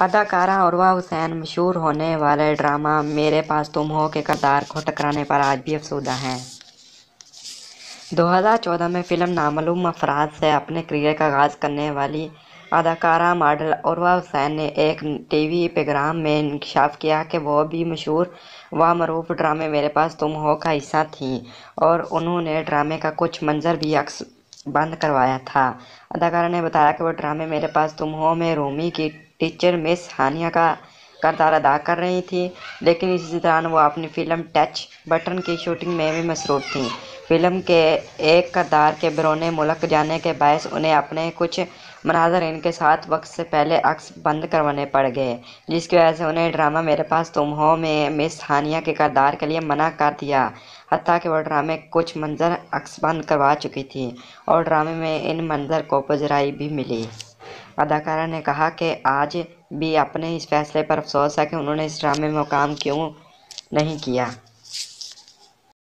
अदाकारा औरवा हुसैन मशहूर होने वाले ड्रामा मेरे पास तुम हो के करदार को टकराने पर आज भी अफसुदा हैं 2014 में फ़िल्म नामलूम अफराद से अपने करियर का आगाज़ करने वाली अदाकारा मॉडल औरवा हुसैन ने एक टीवी प्रोग्राम में इंकशाफ किया कि वह भी मशहूर व मरूफ ड्रामे मेरे पास तुम हो का हिस्सा थीं और उन्होंने ड्रामे का कुछ मंजर भी अक्स बंद करवाया था अदाकारा ने बताया कि वो ड्रामे मेरे पास तुम हो में रोमी की टीचर मिस हानिया का करदार अदा कर रही थी लेकिन इसी दौरान वो अपनी फिल्म टच बटन की शूटिंग में भी मसरूफ़ थी फिल्म के एक करदार के बरौने मुल्क जाने के बायस उन्हें अपने कुछ मनाजर इनके साथ वक्त से पहले अक्स बंद करवाने पड़ गए जिसकी वजह से उन्हें ड्रामा मेरे पास तुम हो में मिस हानिया के करदार के लिए मना कर दिया हती कि वह ड्रामे कुछ मंजर अक्स बंद करवा चुकी थी और ड्रामे में इन मंजर को पजराई भी मिली अदाकारा ने कहा कि आज भी अपने इस फैसले पर अफसोस है कि उन्होंने इस ड्रामे में काम क्यों नहीं किया